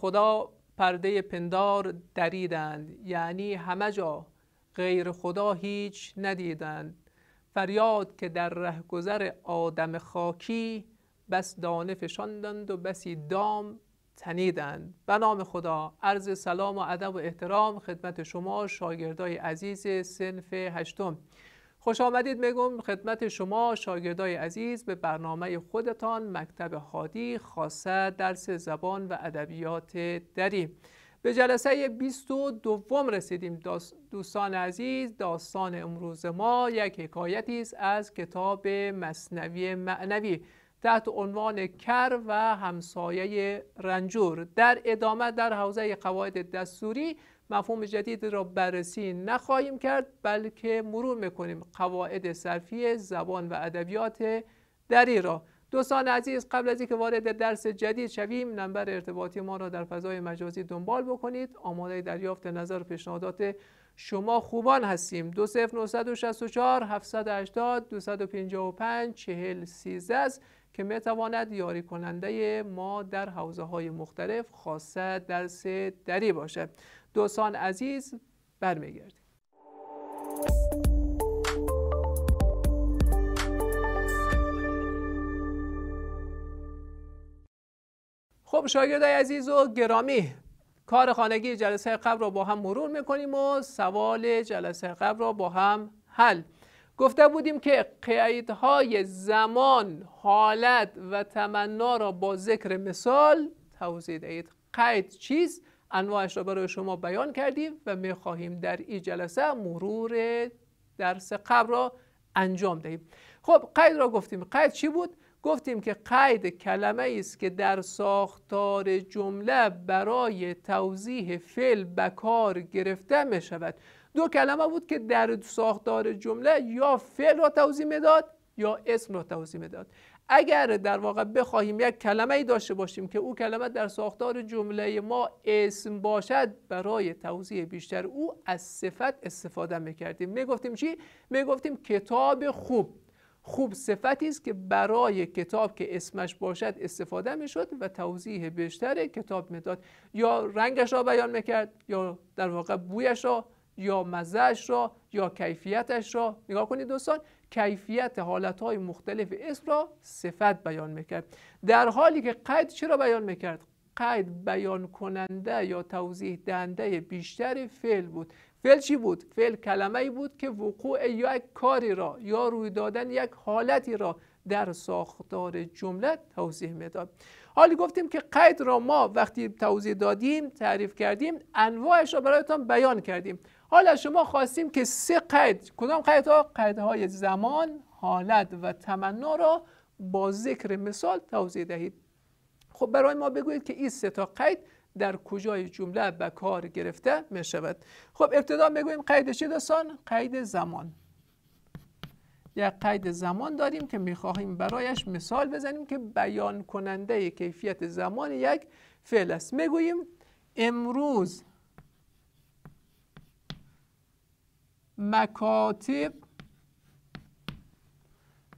خدا پرده پندار دریدند یعنی همه جا غیر خدا هیچ ندیدند فریاد که در رهگذر آدم خاکی بس دانه فشاندند و بسی دام تنیدند به نام خدا عرض سلام و ادب و احترام خدمت شما شاگردای عزیز سنف هشتم خوش آمدید میگم خدمت شما شاگردای عزیز به برنامه خودتان مکتب خادی خاصه درس زبان و ادبیات دری به جلسه 22 رسیدیم دوستان عزیز داستان امروز ما یک حکایتی است از کتاب مصنوی معنوی تحت عنوان کر و همسایه رنجور در ادامه در حوزه قواعد دستوری مفهوم جدید را بررسی نخواهیم کرد بلکه مرور میکنیم قواعد صرفی زبان و ادبیات دری را دوستان عزیز قبل از اینکه وارد درس جدید شویم نمبر ارتباطی ما را در فضای مجازی دنبال بکنید آماده دریافت نظر و پیشنهادات شما خوبان هستیم و 780 255 40 است که میتواند یاری کننده ما در حوزه های مختلف خاصه درس دری باشد دوستان عزیز برمیگردیم خب شاگردای عزیز و گرامی کار خانگی جلسه قبل را با هم مرور میکنیم و سوال جلسه قبل را با هم حل گفته بودیم که قیدهای زمان، حالت و تمنا را با ذکر مثال توضیح دهید قید چیست انواعش را برای شما بیان کردیم و می خواهیم در این جلسه مرور درس قبل را انجام دهیم خب قید را گفتیم قید چی بود گفتیم که قید کلمه است که در ساختار جمله برای توضیح فعل به کار گرفته می شود دو کلمه بود که در ساختار جمله یا فعل را توضیح میداد یا اسم را توضیح میداد اگر در واقع بخواهیم یک کلمه ای داشته باشیم که او کلمه در ساختار جمله ما اسم باشد برای توضیح بیشتر او از صفت استفاده میکردیم میگفتیم چی؟ میگفتیم کتاب خوب خوب صفتی است که برای کتاب که اسمش باشد استفاده میشد و توضیح بیشتر کتاب میداد یا رنگش را بیان میکرد یا در واقع بویش را یا مزهش را یا کیفیتش را نگاه کنید دوستان کیفیت حالتهای مختلف اسم را صفت بیان میکرد در حالی که قید چرا بیان میکرد قید بیان کننده یا توضیح دهنده بیشتر فعل بود فعل چی بود فعل کلمه بود که وقوع یک کاری را یا روی دادن یک حالتی را در ساختار جمله توضیح میداد حالی گفتیم که قید را ما وقتی توضیح دادیم تعریف کردیم انواعش را برایتان بیان کردیم حالا شما خواستیم که سه قید کدام قیدها قیدهای زمان حالت و تمنا را با ذکر مثال توضیح دهید خب برای ما بگویید که این سه تا قید در کجای جمله به کار گرفته می شود خب ابتدا بگوییم قید چه دوستان قید زمان یک قید زمان داریم که خواهیم برایش مثال بزنیم که بیان کننده کیفیت زمان یک فعل است میگوییم امروز مکاتب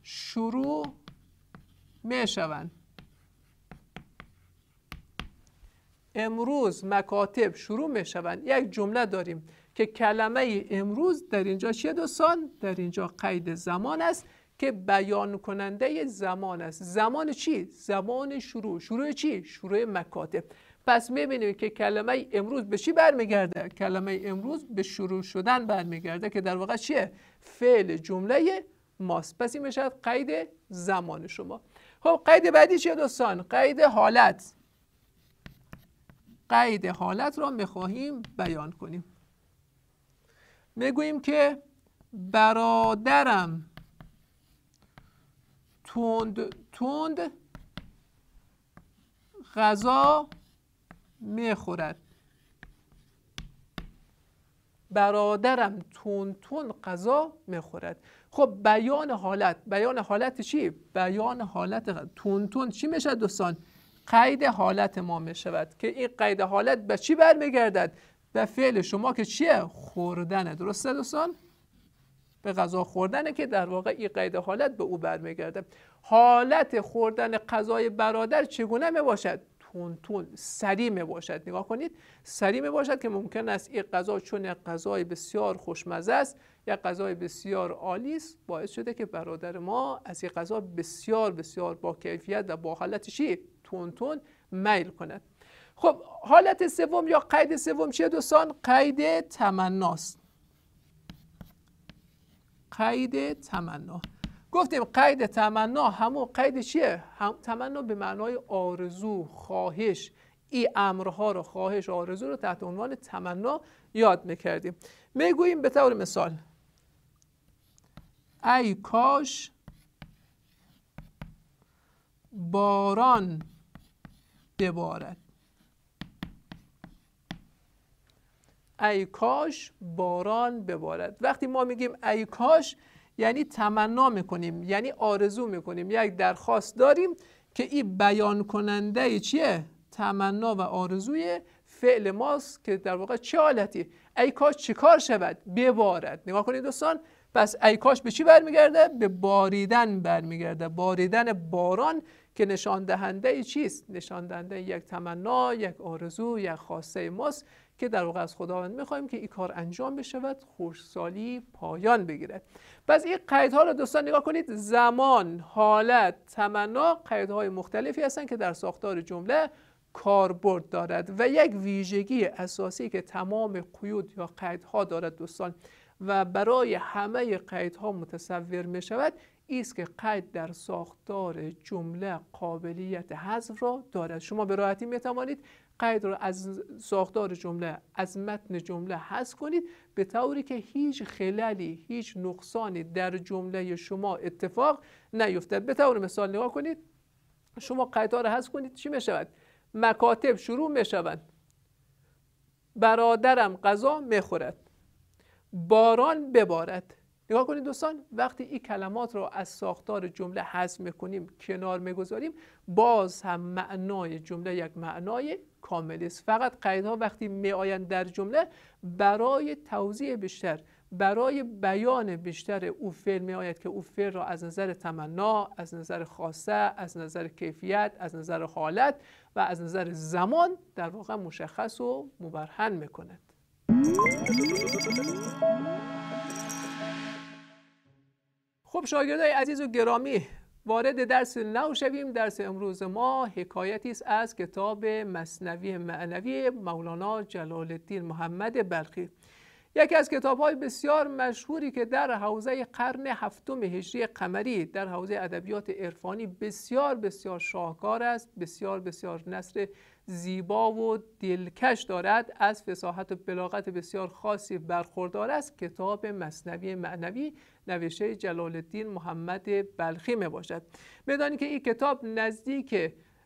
شروع شوند امروز مکاتب شروع شوند. یک جمله داریم که کلمه امروز در اینجا چه دوستان؟ در اینجا قید زمان است که بیان کننده زمان است زمان چی؟ زمان شروع شروع چی؟ شروع مکاتب پس میبینیم که کلمه امروز به چی برمیگرده کلمه امروز به شروع شدن برمیگرده که در واقع چیه فعل جمله ماست پس این قید زمان شما خب قید بعدی چیه دوستان قید حالت قید حالت را میخواهیم بیان کنیم میگوییم که برادرم تند تند غذا میخورد برادرم تون تون قضا میخورد خب بیان حالت بیان حالت چی؟ بیان حالت تون تون چی میشه دوستان؟ قید حالت ما میشود که این قید حالت به چی برمیگردد؟ به فعل شما که چیه؟ خوردنه درسته دوستان؟ به قضا خوردنه که در واقع این قید حالت به او برمیگرده حالت خوردن قضای برادر چگونه میباشد؟ تون سری می باشد نگاه کنید سری باشد که ممکن است این غذا چون یک غذای بسیار خوشمزه است یک غذای بسیار عالی است باعث شده که برادر ما از این غذا بسیار بسیار با کیفیت و با حالت چی تون تون میل کند خب حالت سوم یا قید سوم چیه دوستان قید تمناست قید تمنا گفتیم قید تمنا همون قید چیه هم تمنا به معنای آرزو خواهش ای امرها رو خواهش آرزو رو تحت عنوان تمنا یاد میکردیم میگوییم به طور مثال ای کاش باران ببارد ای کاش باران ببارد وقتی ما میگیم ای کاش یعنی تمنا میکنیم یعنی آرزو میکنیم یک درخواست داریم که این بیان کننده چیه تمنا و آرزوی فعل ماست که در واقع چه حالتی ای کاش چیکار شود ببارد نگاه کنید دوستان پس ای کاش به چی برمیگرده به باریدن برمیگرده باریدن باران که نشان دهنده چیست نشان دهنده یک تمنا یک آرزو یک خواسته ماست که در واقع از خداوند میخوایم که این کار انجام بشود خوشسالی پایان بگیرد پس این قیدها رو دوستان نگاه کنید زمان حالت تمنا قیدهای مختلفی هستند که در ساختار جمله کاربرد دارد و یک ویژگی اساسی که تمام قیود یا قیدها دارد دوستان و برای همه قیدها متصور می شود ایست که قید در ساختار جمله قابلیت حذف را دارد شما به راحتی می توانید قید رو از ساختار جمله از متن جمله حذف کنید به طوری که هیچ خللی هیچ نقصانی در جمله شما اتفاق نیفتد به طور مثال نگاه کنید شما قید رو حذف کنید چی میشود مکاتب شروع میشوند برادرم غذا میخورد باران ببارد نگاه کنید دوستان وقتی این کلمات را از ساختار جمله حذف میکنیم کنار میگذاریم باز هم معنای جمله یک معنای کامل است فقط قیدها وقتی می آیند در جمله برای توضیح بیشتر برای بیان بیشتر او فعل می آید که او فعل را از نظر تمنا از نظر خاصه از نظر کیفیت از نظر حالت و از نظر زمان در واقع مشخص و مبرهن می کند خب شاگردای عزیز و گرامی وارد درس نو شویم درس امروز ما حکایتی است از کتاب مصنوی معنوی مولانا جلال الدین محمد بلخی یکی از کتاب های بسیار مشهوری که در حوزه قرن هفتم هجری قمری در حوزه ادبیات عرفانی بسیار بسیار شاهکار است بسیار بسیار نصر زیبا و دلکش دارد از فصاحت و بلاغت بسیار خاصی برخوردار است کتاب مصنوی معنوی نوشته جلال الدین محمد بلخی می باشد که این کتاب نزدیک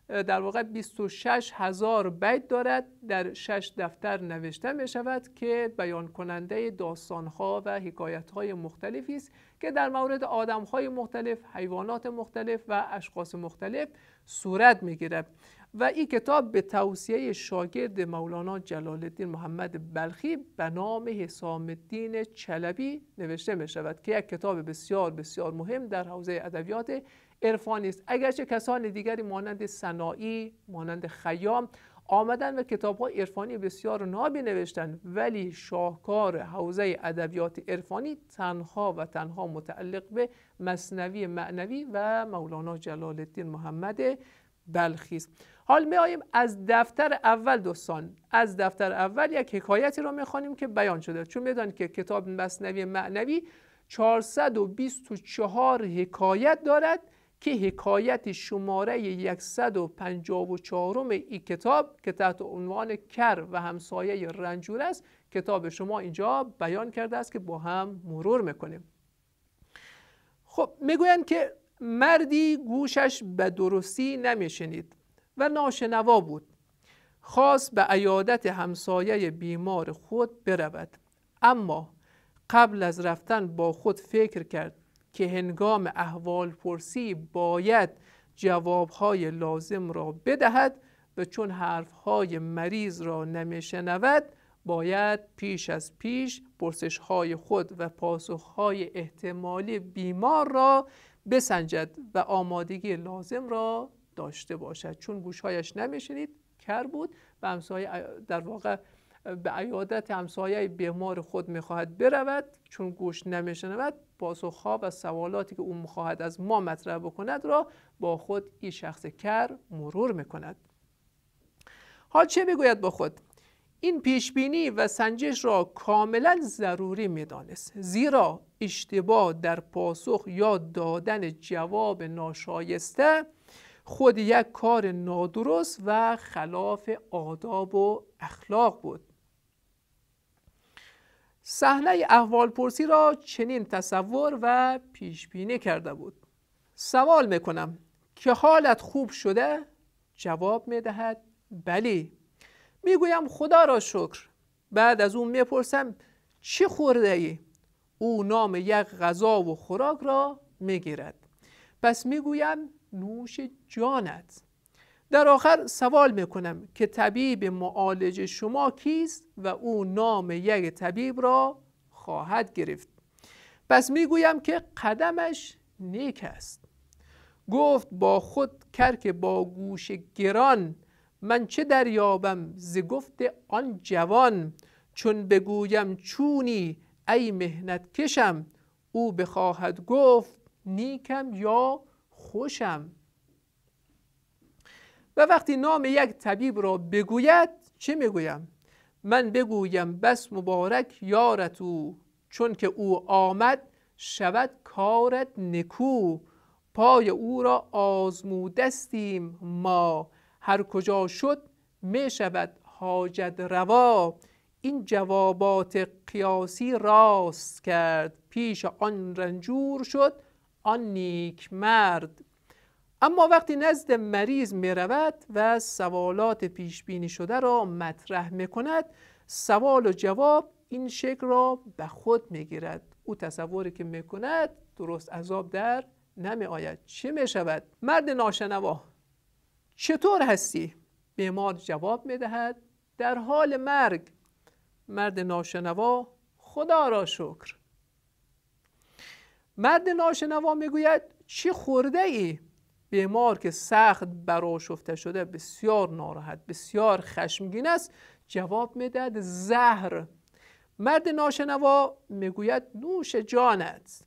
در واقع 26 هزار بیت دارد در 6 دفتر نوشته می شود که بیان کننده داستان و حکایتهای مختلفی است که در مورد آدم های مختلف، حیوانات مختلف و اشخاص مختلف صورت می گیرد و این کتاب به توصیه شاگرد مولانا جلال الدین محمد بلخی به نام حسام الدین چلبی نوشته می شود که یک کتاب بسیار بسیار مهم در حوزه ادبیات عرفانی است اگرچه کسان دیگری مانند سنایی مانند خیام آمدن و کتاب های عرفانی بسیار نابی نوشتن ولی شاهکار حوزه ادبیات عرفانی تنها و تنها متعلق به مصنوی معنوی و مولانا جلال الدین محمد بلخی است حال می آییم از دفتر اول دوستان از دفتر اول یک حکایتی را میخوانیم که بیان شده چون میدانید که کتاب مصنوی معنوی 424 حکایت دارد که حکایت شماره 154 این کتاب که تحت عنوان کر و همسایه رنجور است کتاب شما اینجا بیان کرده است که با هم مرور میکنیم خب میگویند که مردی گوشش به درستی نمیشنید و ناشنوا بود خواست به عیادت همسایه بیمار خود برود اما قبل از رفتن با خود فکر کرد که هنگام احوال پرسی باید جوابهای لازم را بدهد و چون حرفهای مریض را نمیشنود باید پیش از پیش پرسشهای خود و پاسخهای احتمالی بیمار را بسنجد و آمادگی لازم را داشته باشد چون گوشهایش نمیشنید کر بود و همسایه در واقع به عیادت همسایه بیمار خود میخواهد برود چون گوش نمیشنود پاسخها و سوالاتی که او میخواهد از ما مطرح بکند را با خود این شخص کر مرور میکند حال چه میگوید با خود این پیشبینی و سنجش را کاملا ضروری میدانست زیرا اشتباه در پاسخ یا دادن جواب ناشایسته خود یک کار نادرست و خلاف آداب و اخلاق بود صحنه پرسی را چنین تصور و پیش بینی کرده بود سوال میکنم که حالت خوب شده جواب میدهد بلی میگویم خدا را شکر بعد از اون میپرسم چی خورده ای؟ او نام یک غذا و خوراک را میگیرد پس میگویم نوش جانت در آخر سوال میکنم که طبیب معالج شما کیست و او نام یک طبیب را خواهد گرفت پس میگویم که قدمش نیک است گفت با خود کرک با گوش گران من چه دریابم ز گفت آن جوان چون بگویم چونی ای مهنت کشم او بخواهد گفت نیکم یا خوشم و وقتی نام یک طبیب را بگوید چه میگویم من بگویم بس مبارک یارت او چون که او آمد شود کارت نکو پای او را آزمودستیم ما هر کجا شد می شود حاجت روا این جوابات قیاسی راست کرد پیش آن رنجور شد آن نیک مرد اما وقتی نزد مریض رود و سوالات پیش بینی شده را مطرح کند سوال و جواب این شکل را به خود گیرد او تصوری که میکند درست عذاب در نمی آید چه می شود؟ مرد ناشنوا چطور هستی؟ بیمار جواب می دهد در حال مرگ مرد ناشنوا خدا را شکر مرد ناشنوا میگوید چی خورده ای؟ بیمار که سخت براشفته شده بسیار ناراحت بسیار خشمگین است جواب میدهد زهر مرد ناشنوا میگوید نوش جانت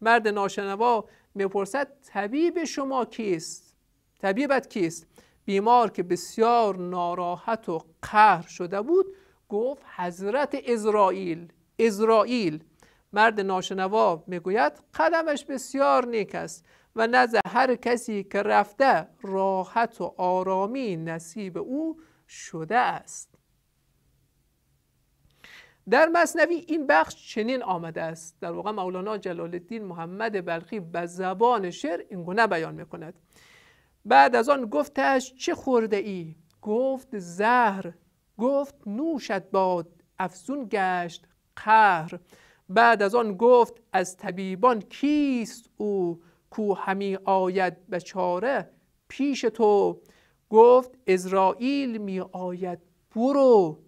مرد ناشنوا میپرسد طبیب شما کیست طبیبت کیست بیمار که بسیار ناراحت و قهر شده بود گفت حضرت اسرائیل اسرائیل مرد ناشنوا میگوید قدمش بسیار نیک است و نزد هر کسی که رفته راحت و آرامی نصیب او شده است در مصنوی این بخش چنین آمده است در واقع مولانا جلال الدین محمد بلخی به زبان شعر اینگونه بیان میکند بعد از آن گفتش چه خورده ای گفت زهر گفت نوشت باد افزون گشت قهر بعد از آن گفت از طبیبان کیست او کو همی آید به چاره پیش تو گفت ازرائیل می آید برو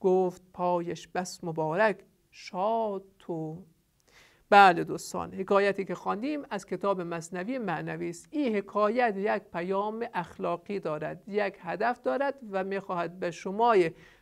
گفت پایش بس مبارک شاد تو بله دوستان حکایتی که خواندیم از کتاب مصنوی معنوی است این حکایت یک پیام اخلاقی دارد یک هدف دارد و میخواهد به شما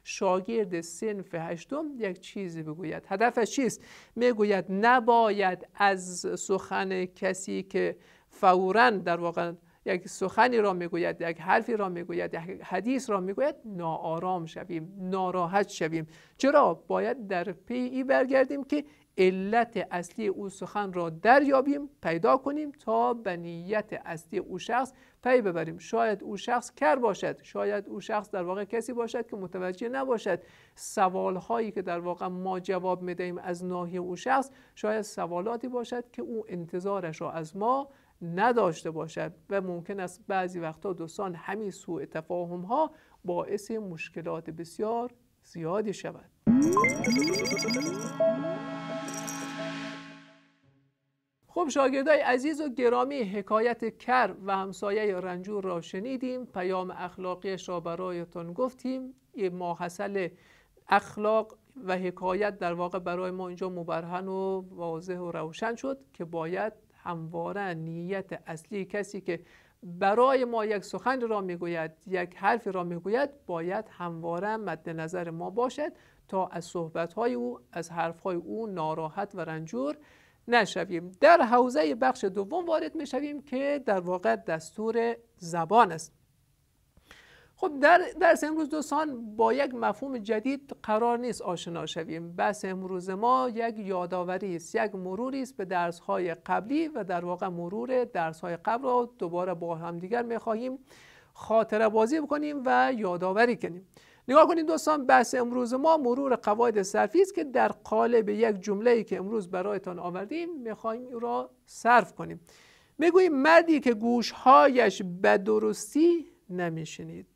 شاگرد سنف هشتم یک چیزی بگوید هدفش چیست میگوید نباید از سخن کسی که فورا در واقع یک سخنی را میگوید یک حرفی را میگوید یک حدیث را میگوید ناآرام شویم ناراحت شویم چرا باید در پی ای برگردیم که علت اصلی او سخن را دریابیم پیدا کنیم تا به نیت اصلی او شخص پی ببریم شاید او شخص کر باشد شاید او شخص در واقع کسی باشد که متوجه نباشد سوال هایی که در واقع ما جواب میدهیم از ناحیه او شخص شاید سوالاتی باشد که او انتظارش را از ما نداشته باشد و ممکن است بعضی وقتا دوستان همین سوء تفاهم ها باعث مشکلات بسیار زیادی شود خب شاگردای عزیز و گرامی حکایت کر و همسایه رنجور را شنیدیم پیام اخلاقیش را برایتان گفتیم یه ماحصل اخلاق و حکایت در واقع برای ما اینجا مبرهن و واضح و روشن شد که باید همواره نیت اصلی کسی که برای ما یک سخن را میگوید یک حرف را میگوید باید همواره مد نظر ما باشد تا از صحبت او از حرف او ناراحت و رنجور نشویم در حوزه بخش دوم وارد میشویم که در واقع دستور زبان است خب در درس امروز دوستان با یک مفهوم جدید قرار نیست آشنا شویم بس امروز ما یک یادآوری است یک مروری است به درس قبلی و در واقع مرور درس های قبل را دوباره با همدیگر خواهیم خاطره بازی بکنیم و یادآوری کنیم نگاه کنید دوستان بحث امروز ما مرور قواعد صرفی است که در قالب یک جمله ای که امروز برایتان آوردیم میخوایم را صرف کنیم میگوییم مردی که گوشهایش به درستی نمیشنید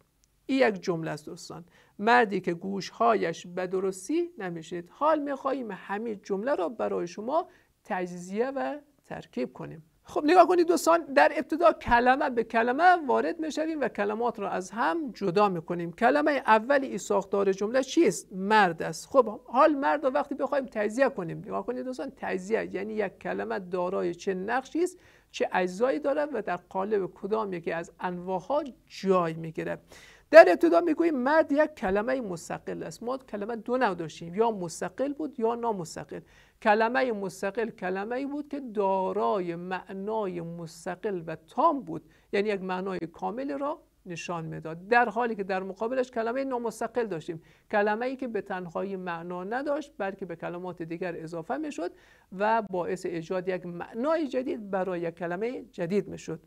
این یک جمله است دوستان مردی که گوشهایش به درستی نمیشنید حال میخواهیم همین جمله را برای شما تجزیه و ترکیب کنیم خب نگاه کنید دوستان در ابتدا کلمه به کلمه وارد میشویم و کلمات را از هم جدا میکنیم کلمه اولی ای ساختار جمله چیست مرد است خب حال مرد را وقتی بخوایم تجزیه کنیم نگاه کنید دوستان تجزیه یعنی یک کلمه دارای چه نقشی است چه اجزایی دارد و در قالب کدام یکی از انواع ها جای میگیرد در ابتدا میگوییم مرد یک کلمه مستقل است ما کلمه دو نداشتیم یا مستقل بود یا نامستقل کلمه مستقل کلمه بود که دارای معنای مستقل و تام بود یعنی یک معنای کامل را نشان میداد در حالی که در مقابلش کلمه نامستقل داشتیم کلمه ای که به تنهایی معنا نداشت بلکه به کلمات دیگر اضافه میشد و باعث ایجاد یک معنای جدید برای یک کلمه جدید میشد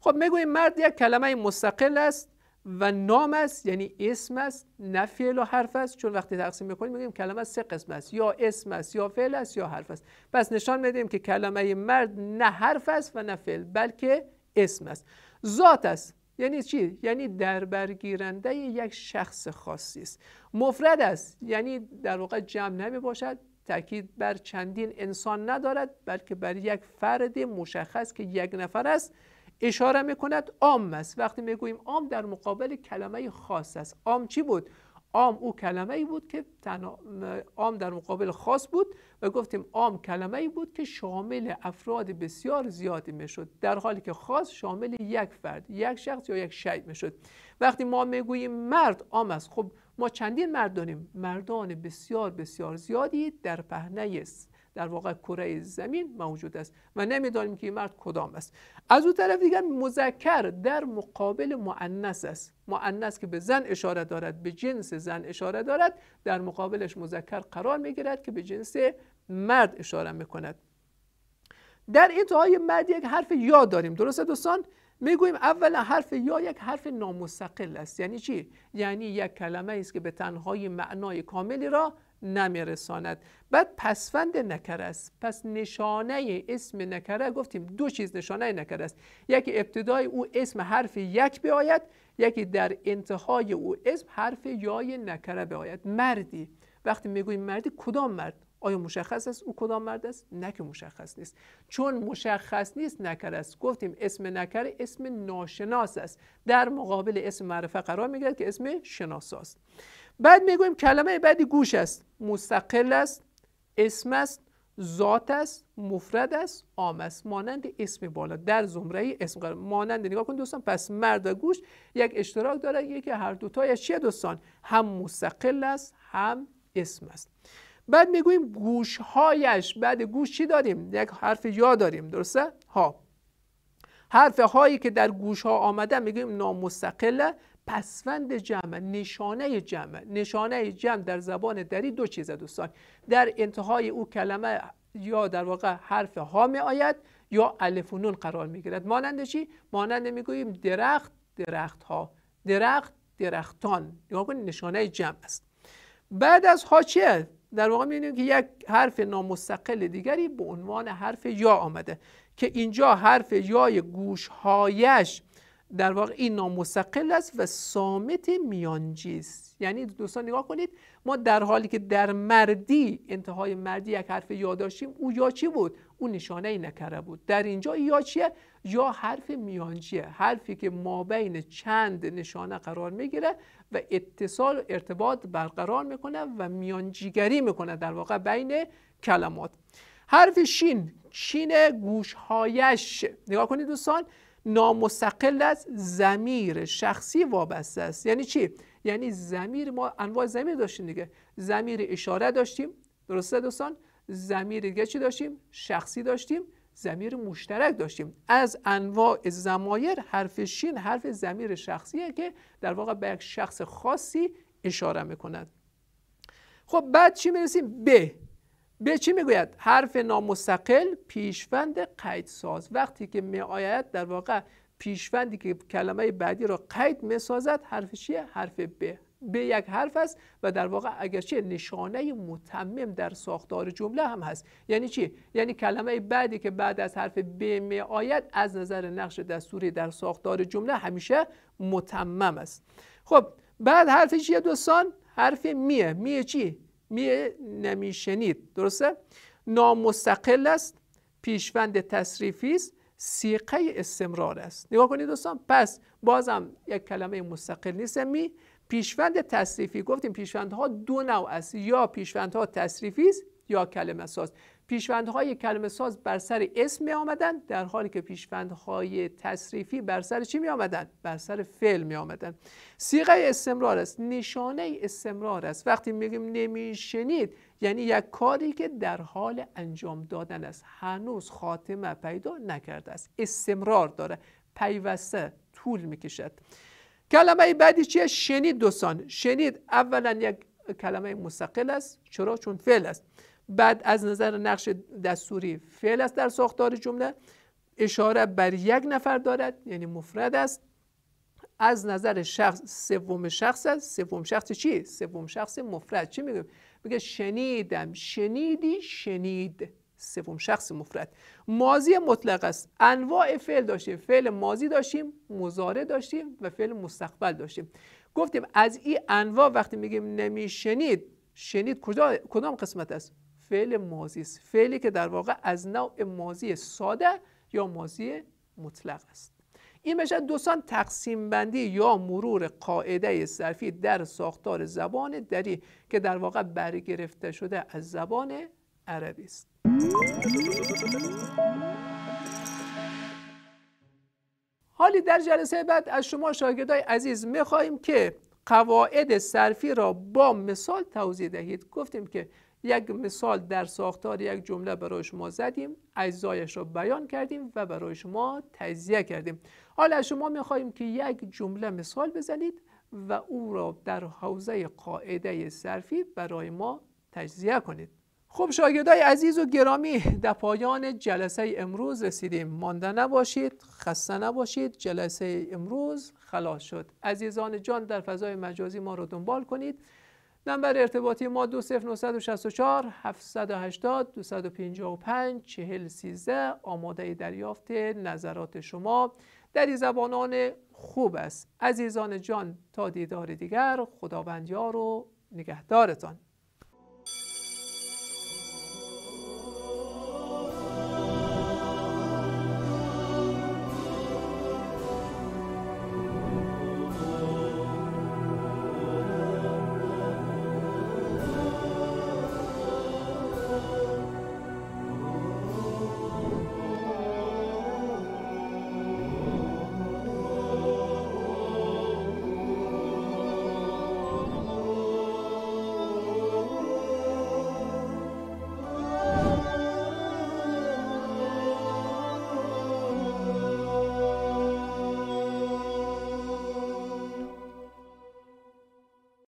خب میگوییم مرد یک کلمه مستقل است و نام است یعنی اسم است نه فعل و حرف است چون وقتی تقسیم میکنیم میگیم کلمه سه قسم است یا اسم است یا فعل است یا حرف است پس نشان میدیم که کلمه مرد نه حرف است و نه فعل بلکه اسم است ذات است یعنی چی یعنی در برگیرنده یک شخص خاصی است مفرد است یعنی در واقع جمع نمی باشد تاکید بر چندین انسان ندارد بلکه بر یک فرد مشخص که یک نفر است اشاره میکند عام است وقتی میگوییم عام در مقابل کلمه خاص است عام چی بود عام او کلمه بود که عام در مقابل خاص بود و گفتیم عام کلمه بود که شامل افراد بسیار زیادی میشد در حالی که خاص شامل یک فرد یک شخص یا یک شی میشد وقتی ما میگوییم مرد عام است خب ما چندین مرد داریم مردان بسیار بسیار زیادی در پهنه است در واقع کره زمین موجود است و نمیدانیم که این مرد کدام است از اون طرف دیگر مذکر در مقابل معنس است معنس که به زن اشاره دارد به جنس زن اشاره دارد در مقابلش مذکر قرار میگیرد که به جنس مرد اشاره میکند در انتهای مرد یک حرف یا داریم درسته دوستان میگویم اولا حرف یا یک حرف نامستقل است یعنی چی یعنی یک کلمه است که به تنهایی معنای کاملی را نمیرساند بعد پسفند نکره است پس نشانه اسم نکره گفتیم دو چیز نشانه نکره است یکی ابتدای او اسم حرف یک بیاید یکی در انتهای او اسم حرف یای نکره بیاید مردی وقتی میگوییم مردی کدام مرد آیا مشخص است او کدام مرد است نه که مشخص نیست چون مشخص نیست نکر است گفتیم اسم نکر اسم ناشناس است در مقابل اسم معرفه قرار میگیرد که اسم شناساست. بعد میگوییم کلمه بعدی گوش است مستقل است اسم است ذات است مفرد است عام است مانند اسم بالا در زمره اسم قرار مانند نگاه کن دوستان پس مرد و گوش یک اشتراک داره یکی هر دو تایش چیه دوستان هم مستقل است هم اسم است بعد میگوییم هایش بعد گوش چی داریم یک حرف یا داریم درسته ها حرف هایی که در گوش ها آمده میگوییم نامستقله پسوند جمع نشانه جمع نشانه جمع در زبان دری دو چیز دوستان در انتهای او کلمه یا در واقع حرف ها می آید یا الف و قرار می گیرد مانند چی مانند می گوییم درخت درخت ها درخت درختان نگاه نشانه جمع است بعد از ها چی در واقع میبینیم که یک حرف نامستقل دیگری به عنوان حرف یا آمده که اینجا حرف یای گوشهایش در واقع این نامستقل است و سامت میانجی است یعنی دوستان نگاه کنید ما در حالی که در مردی انتهای مردی یک حرف یا داشتیم او یا چی بود او نشانه ای نکره بود در اینجا یا چیه یا حرف میانجیه حرفی که ما بین چند نشانه قرار میگیره و اتصال و ارتباط برقرار میکنه و میانجیگری میکنه در واقع بین کلمات حرف شین چین گوشهایش نگاه کنید دوستان نامستقل از زمیر شخصی وابسته است یعنی چی یعنی زمیر ما انواع زمیر داشتیم دیگه زمیر اشاره داشتیم درسته دوستان زمیر دیگه چی داشتیم شخصی داشتیم زمیر مشترک داشتیم از انواع زمایر حرف شین حرف زمیر شخصیه که در واقع به یک شخص خاصی اشاره میکند خب بعد چی میرسیم به به چی میگوید حرف نامستقل پیشوند ساز وقتی که میآید در واقع پیشوندی که کلمه بعدی را قید میسازد حرف چیه حرف ب به یک حرف است و در واقع اگرچه نشانه متمم در ساختار جمله هم هست یعنی چی یعنی کلمه بعدی که بعد از حرف ب می از نظر نقش دستوری در ساختار جمله همیشه متمم است خب بعد حرف چیه دوستان حرف میه میه چی می نمیشنید درسته نامستقل است پیشوند تصریفی است سیقه استمرار است نگاه کنید دوستان پس بازم یک کلمه مستقل نیست می پیشوند تصریفی گفتیم پیشوندها دو نوع است یا پیشوندها تصریفی است یا کلمه ساز پیشوندهای کلمه ساز بر سر اسم می آمدن در حالی که پیشوندهای تصریفی بر سر چی می آمدن؟ بر سر فعل می آمدن سیغه استمرار است نشانه استمرار است وقتی میگیم شنید یعنی یک کاری که در حال انجام دادن است هنوز خاتمه پیدا نکرده است استمرار داره پیوسته طول می کشد کلمه بعدی چیه شنید دوستان شنید اولا یک کلمه مستقل است چرا چون فعل است بعد از نظر نقش دستوری فعل است در ساختار جمله اشاره بر یک نفر دارد یعنی مفرد است از نظر شخص سوم شخص است سوم شخص چی سوم شخص مفرد چی میگم؟ میگه شنیدم شنیدی شنید سوم شخص مفرد ماضی مطلق است انواع فعل داشتیم فعل ماضی داشتیم مضارع داشتیم و فعل مستقبل داشتیم گفتیم از این انواع وقتی میگیم نمیشنید شنید کجا کدام قسمت است فعل ماضی است فعلی که در واقع از نوع ماضی ساده یا ماضی مطلق است این میشه دوستان تقسیم بندی یا مرور قاعده صرفی در ساختار زبان دری که در واقع برگرفته شده از زبان عربی است حالی در جلسه بعد از شما شاگردای عزیز میخواهیم که قواعد صرفی را با مثال توضیح دهید گفتیم که یک مثال در ساختار یک جمله برای شما زدیم اجزایش را بیان کردیم و برای شما تجزیه کردیم حالا شما میخواهیم که یک جمله مثال بزنید و او را در حوزه قاعده صرفی برای ما تجزیه کنید خب شاگردای عزیز و گرامی در پایان جلسه امروز رسیدیم مانده نباشید خسته نباشید جلسه امروز خلاص شد عزیزان جان در فضای مجازی ما را دنبال کنید نمبر ارتباطی ما 20964 780 255 4013 آماده دریافت نظرات شما در زبانان خوب است عزیزان جان تا دیدار دیگر خداوندیار و نگهدارتان